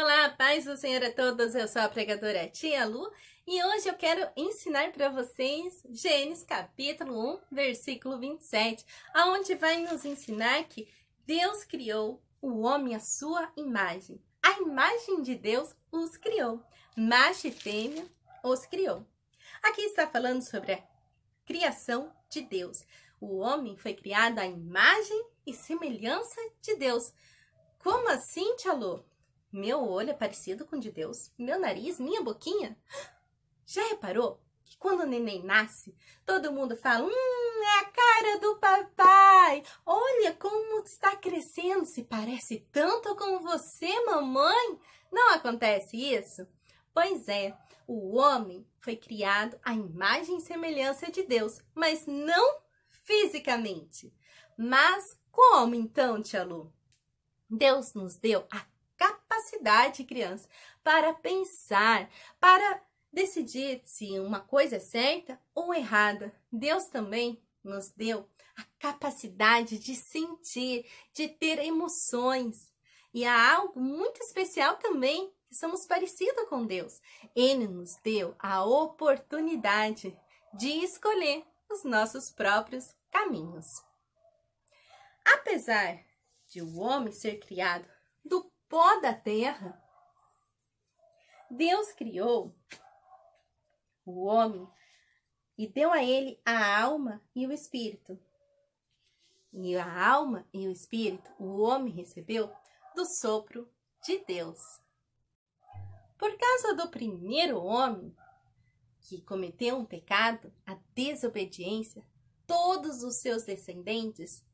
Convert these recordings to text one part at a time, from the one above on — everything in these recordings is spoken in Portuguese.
Olá, paz do Senhor a todos. Eu sou a pregadora Tia Lu e hoje eu quero ensinar para vocês Gênesis capítulo 1, versículo 27, aonde vai nos ensinar que Deus criou o homem à sua imagem. A imagem de Deus os criou. Macho e fêmea os criou. Aqui está falando sobre a criação de Deus. O homem foi criado à imagem e semelhança de Deus. Como assim, Tia Lu? Meu olho é parecido com o de Deus? Meu nariz? Minha boquinha? Já reparou que quando o neném nasce, todo mundo fala: Hum, é a cara do papai! Olha como está crescendo, se parece tanto com você, mamãe! Não acontece isso? Pois é, o homem foi criado à imagem e semelhança de Deus, mas não fisicamente. Mas como então, Tia Lu? Deus nos deu a capacidade, criança, para pensar, para decidir se uma coisa é certa ou errada. Deus também nos deu a capacidade de sentir, de ter emoções. E há algo muito especial também que somos parecidos com Deus. Ele nos deu a oportunidade de escolher os nossos próprios caminhos. Apesar de o homem ser criado pó da terra. Deus criou o homem e deu a ele a alma e o espírito. E a alma e o espírito o homem recebeu do sopro de Deus. Por causa do primeiro homem que cometeu um pecado, a desobediência, todos os seus descendentes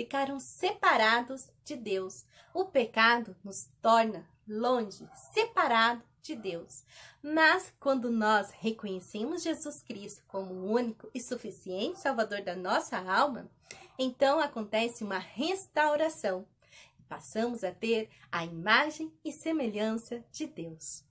ficaram separados de Deus. O pecado nos torna longe, separado de Deus. Mas quando nós reconhecemos Jesus Cristo como o único e suficiente Salvador da nossa alma, então acontece uma restauração. Passamos a ter a imagem e semelhança de Deus.